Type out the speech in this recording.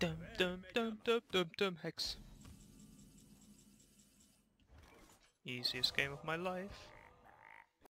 Dum dum dum dum dum dum hex. Easiest game of my life.